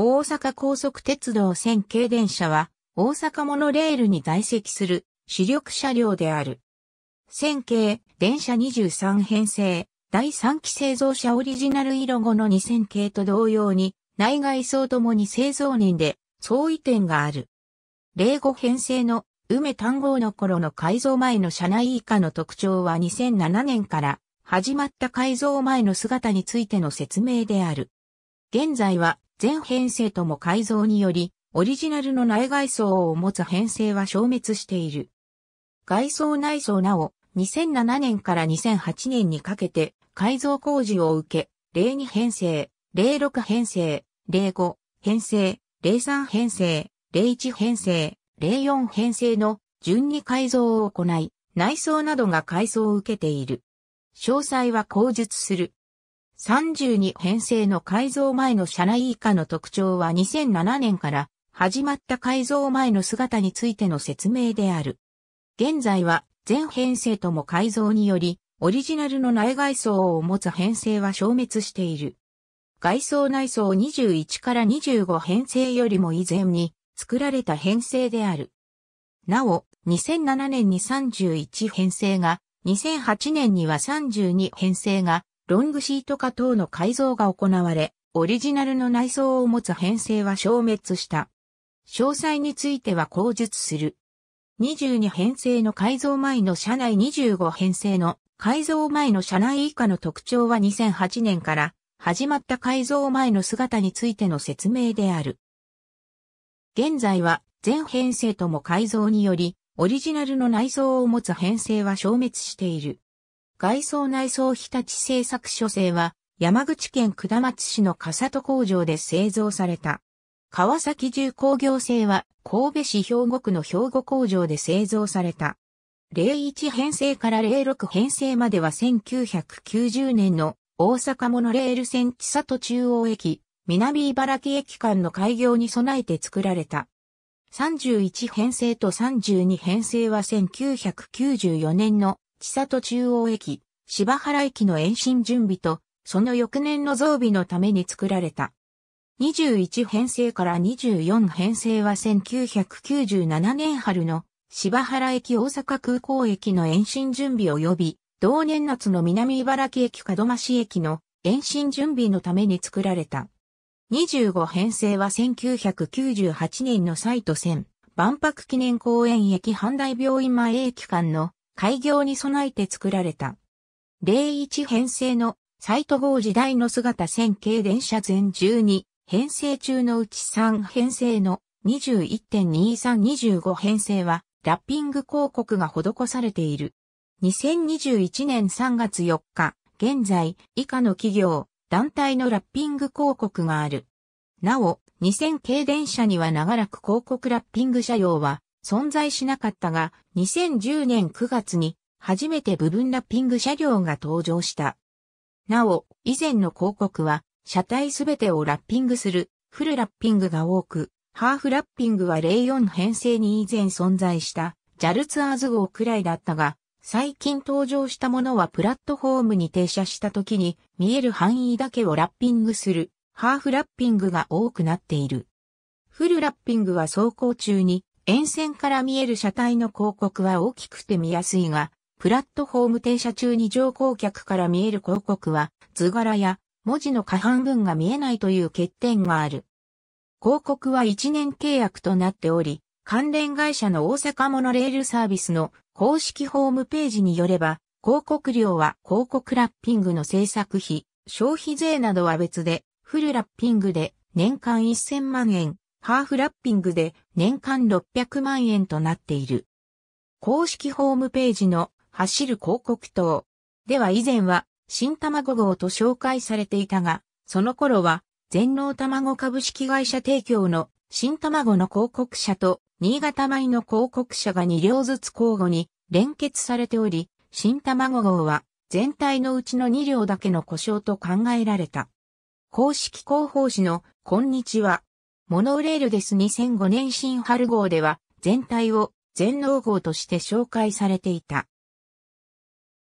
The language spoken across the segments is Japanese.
大阪高速鉄道線軽電車は、大阪モノレールに在籍する主力車両である。線形、電車23編成、第3期製造車オリジナル色後の2000系と同様に、内外装ともに製造年で相違点がある。例5編成の梅単号の頃の改造前の車内以下の特徴は2007年から始まった改造前の姿についての説明である。現在は全編成とも改造により、オリジナルの内外装を持つ編成は消滅している。外装内装なお、2007年から2008年にかけて改造工事を受け、02編成、06編成、05編成、03編成、01編成、04編成の順に改造を行い、内装などが改装を受けている。詳細は後述する。32編成の改造前の車内以下の特徴は2007年から始まった改造前の姿についての説明である。現在は全編成とも改造により、オリジナルの内外装を持つ編成は消滅している。外装内装21から25編成よりも以前に作られた編成である。なお、2007年に31編成が、2008年には32編成がロングシート化等の改造が行われ、オリジナルの内装を持つ編成は消滅した。詳細については後述する。22編成の改造前の車内25編成の改造前の車内以下の特徴は2008年から始まった改造前の姿についての説明である。現在は全編成とも改造によりオリジナルの内装を持つ編成は消滅している。外装内装日立製作所製は、山口県下松市の笠戸工場で製造された。川崎重工業製は、神戸市兵庫区の兵庫工場で製造された。01編成から06編成までは1990年の大阪モノレール線千里中央駅、南茨城駅間の開業に備えて作られた。31編成と32編成は1994年の千里中央駅、芝原駅の延伸準備と、その翌年の増備のために作られた。21編成から24編成は1997年春の芝原駅大阪空港駅の延伸準備及び、同年夏の南茨城駅門増駅の延伸準備のために作られた。25編成は1998年のサイト線、万博記念公園駅阪大病院前駅間の開業に備えて作られた。零一編成の斎藤号時代の姿線形電車全12編成中のうち3編成の21.2325編成はラッピング広告が施されている。2021年3月4日、現在以下の企業、団体のラッピング広告がある。なお、2000系電車には長らく広告ラッピング車用は存在しなかったが、2010年9月に初めて部分ラッピング車両が登場した。なお、以前の広告は、車体すべてをラッピングする、フルラッピングが多く、ハーフラッピングは04編成に以前存在した、ジャルツアーズ号くらいだったが、最近登場したものはプラットフォームに停車した時に見える範囲だけをラッピングするハーフラッピングが多くなっている。フルラッピングは走行中に沿線から見える車体の広告は大きくて見やすいが、プラットフォーム停車中に乗降客から見える広告は図柄や文字の下半分が見えないという欠点がある。広告は1年契約となっており、関連会社の大阪モノレールサービスの公式ホームページによれば、広告料は広告ラッピングの制作費、消費税などは別で、フルラッピングで年間1000万円、ハーフラッピングで年間600万円となっている。公式ホームページの走る広告塔では以前は新卵号と紹介されていたが、その頃は全農卵株式会社提供の新卵の広告者と新潟米の広告者が2両ずつ交互に連結されており、新卵号は全体のうちの2両だけの故障と考えられた。公式広報誌のこんにちはモノレールです2005年新春号では全体を全農号として紹介されていた。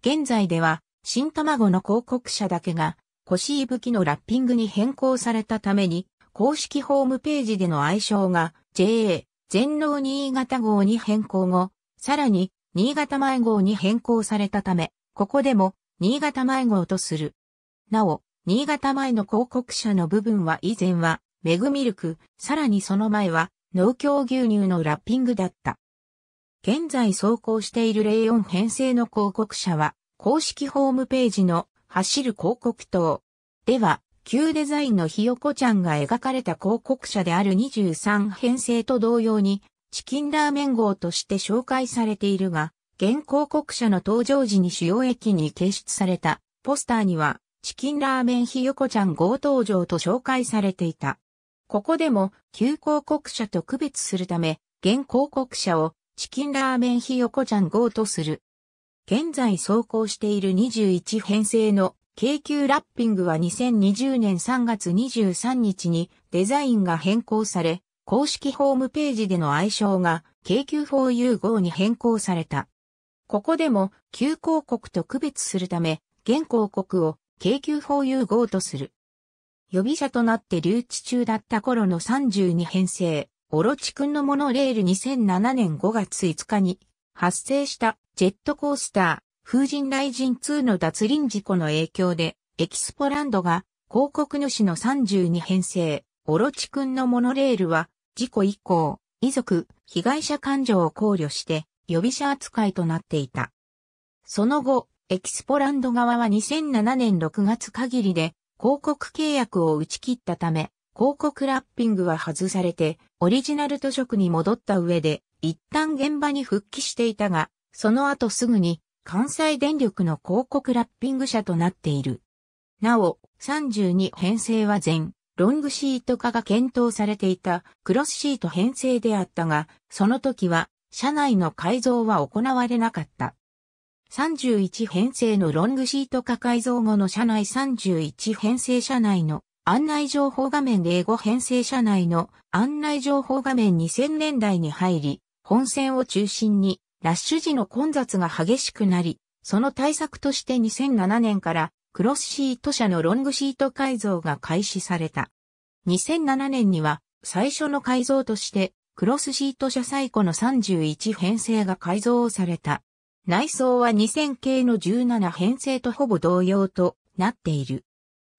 現在では新卵の広告者だけが腰息きのラッピングに変更されたために公式ホームページでの愛称が JA 全農新潟号に変更後、さらに新潟前号に変更されたため、ここでも新潟前号とする。なお、新潟前の広告者の部分は以前はメグミルク、さらにその前は農協牛乳のラッピングだった。現在走行しているレイオン編成の広告車は、公式ホームページの走る広告塔。では、旧デザインのひよこちゃんが描かれた広告車である23編成と同様に、チキンラーメン号として紹介されているが、現広告車の登場時に主要駅に掲出されたポスターには、チキンラーメンひよこちゃん号登場と紹介されていた。ここでも旧広告車と区別するため、現広告者をチキンラーメンひよこちゃん号とする。現在走行している21編成の京急ラッピングは2020年3月23日にデザインが変更され、公式ホームページでの愛称が京急 4U 号に変更された。ここでも旧広告と区別するため、現広告を京急 4U 号とする。予備者となって留置中だった頃の32編成、オロチ君のモノレール2007年5月5日に発生したジェットコースター、風神雷神2の脱輪事故の影響で、エキスポランドが広告主の32編成、オロチ君のモノレールは、事故以降、遺族、被害者感情を考慮して、予備者扱いとなっていた。その後、エキスポランド側は2007年6月限りで、広告契約を打ち切ったため、広告ラッピングは外されて、オリジナル図職に戻った上で、一旦現場に復帰していたが、その後すぐに関西電力の広告ラッピング社となっている。なお、32編成は全、ロングシート化が検討されていたクロスシート編成であったが、その時は、社内の改造は行われなかった。31編成のロングシート化改造後の車内31編成車内の案内情報画面で5編成車内の案内情報画面2000年代に入り、本線を中心にラッシュ時の混雑が激しくなり、その対策として2007年からクロスシート車のロングシート改造が開始された。2007年には最初の改造としてクロスシート車最古の31編成が改造された。内装は2000系の17編成とほぼ同様となっている。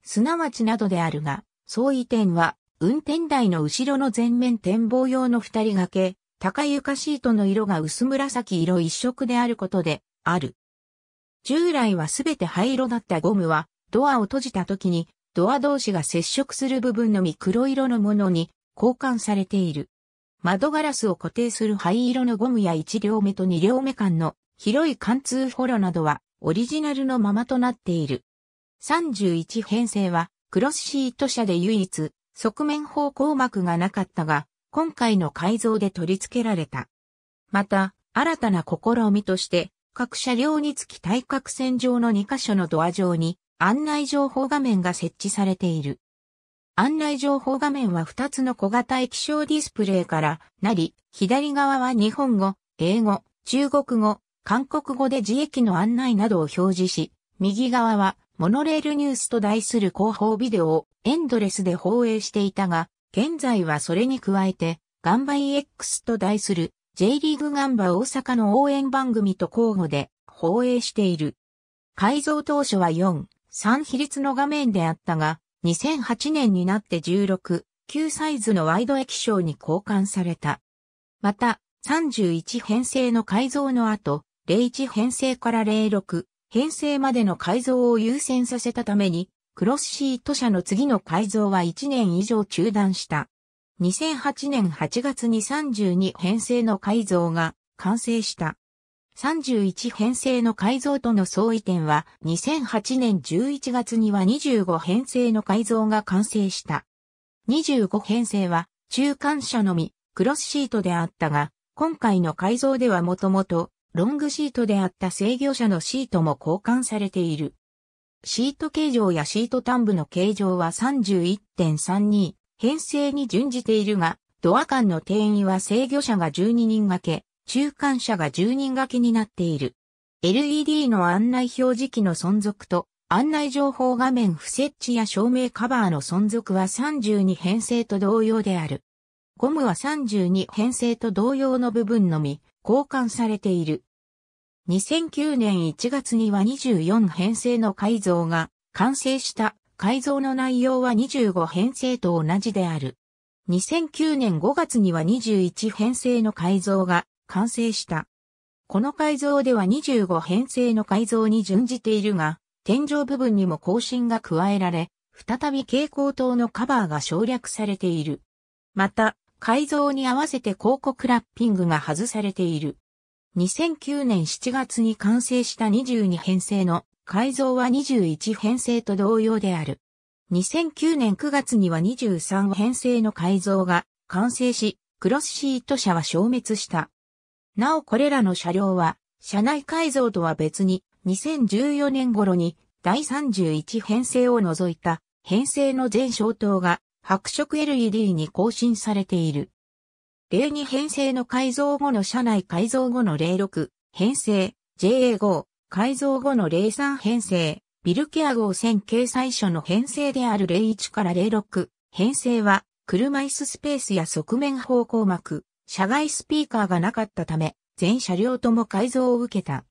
すなわちなどであるが、相違点は、運転台の後ろの前面展望用の二人掛け、高床シートの色が薄紫色一色であることで、ある。従来はすべて灰色だったゴムは、ドアを閉じた時に、ドア同士が接触する部分のみ黒色のものに交換されている。窓ガラスを固定する灰色のゴムや1両目と2両目間の広い貫通フォロなどはオリジナルのままとなっている。31編成はクロスシート車で唯一側面方向膜がなかったが、今回の改造で取り付けられた。また、新たな試みとして、各車両につき対角線上の2箇所のドア上に案内情報画面が設置されている。案内情報画面は2つの小型液晶ディスプレイからなり、左側は日本語、英語、中国語、韓国語で自駅の案内などを表示し、右側はモノレールニュースと題する広報ビデオをエンドレスで放映していたが、現在はそれに加えて、ガンバ EX と題する J リーグガンバ大阪の応援番組と交互で放映している。改造当初は4、3比率の画面であったが、2008年になって16、9サイズのワイド液晶に交換された。また、31編成の改造の後、01編成から06編成までの改造を優先させたために、クロスシート車の次の改造は1年以上中断した。2008年8月に32編成の改造が完成した。31編成の改造との相違点は2008年11月には25編成の改造が完成した。25編成は中間車のみクロスシートであったが、今回の改造ではもともとロングシートであった制御車のシートも交換されている。シート形状やシート端部の形状は31.32編成に準じているが、ドア間の定員は制御車が12人掛け、中間車が10人掛けになっている。LED の案内表示器の存続と、案内情報画面不設置や照明カバーの存続は32編成と同様である。ゴムは32編成と同様の部分のみ、交換されている。2009年1月には24編成の改造が完成した改造の内容は25編成と同じである。2009年5月には21編成の改造が完成した。この改造では25編成の改造に準じているが、天井部分にも更新が加えられ、再び蛍光灯のカバーが省略されている。また、改造に合わせて広告ラッピングが外されている。2009年7月に完成した22編成の改造は21編成と同様である。2009年9月には23編成の改造が完成し、クロスシート車は消滅した。なおこれらの車両は、車内改造とは別に、2014年頃に第31編成を除いた編成の全消灯が白色 LED に更新されている。例2編成の改造後の車内改造後の06編成 JA5 改造後の03編成ビルケア号線掲載書の編成である01から06編成は車椅子スペースや側面方向膜、車外スピーカーがなかったため全車両とも改造を受けた。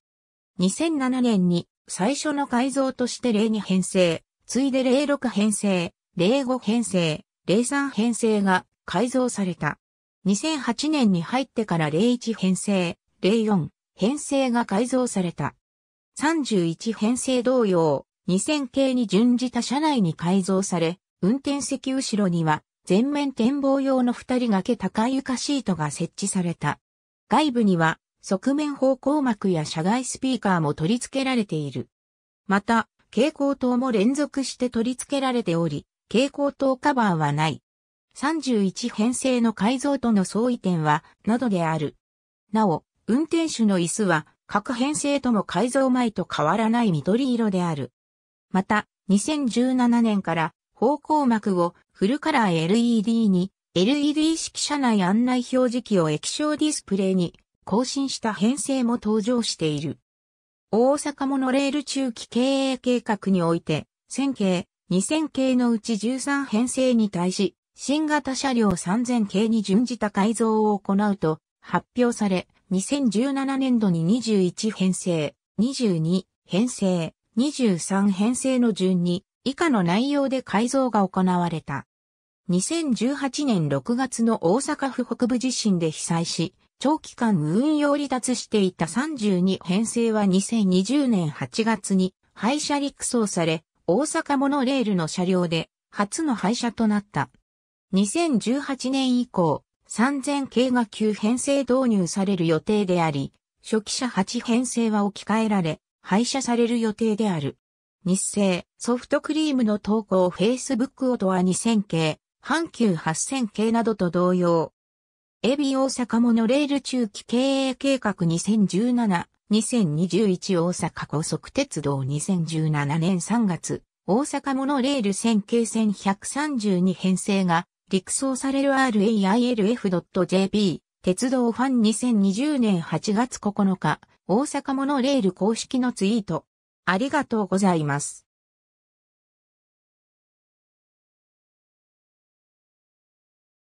2007年に最初の改造として02編成、ついで06編成、零5編成、零3編成が改造された。2008年に入ってから零1編成、零4編成が改造された。31編成同様、2000系に準じた車内に改造され、運転席後ろには全面展望用の二人掛け高床シートが設置された。外部には側面方向膜や車外スピーカーも取り付けられている。また、蛍光灯も連続して取り付けられており、蛍光灯カバーはない。31編成の改造との相違点は、などである。なお、運転手の椅子は、各編成とも改造前と変わらない緑色である。また、2017年から方向幕をフルカラー LED に LED 式車内案内表示器を液晶ディスプレイに更新した編成も登場している。大阪モノレール中期経営計画において、線形、2000系のうち13編成に対し、新型車両3000系に準じた改造を行うと発表され、2017年度に21編成、22編成、23編成の順に以下の内容で改造が行われた。2018年6月の大阪府北部地震で被災し、長期間運用離脱していた32編成は2020年8月に廃車陸送され、大阪モノレールの車両で初の廃車となった。2018年以降、3000系が9編成導入される予定であり、初期車8編成は置き換えられ、廃車される予定である。日清、ソフトクリームの投稿 Facebook オトア2000系、阪急8000系などと同様。エビ大阪モノレール中期経営計画2017 2021大阪高速鉄道2017年3月、大阪モノレール線京線132編成が、陸送される railf.jp、鉄道ファン2020年8月9日、大阪モノレール公式のツイート。ありがとうございます。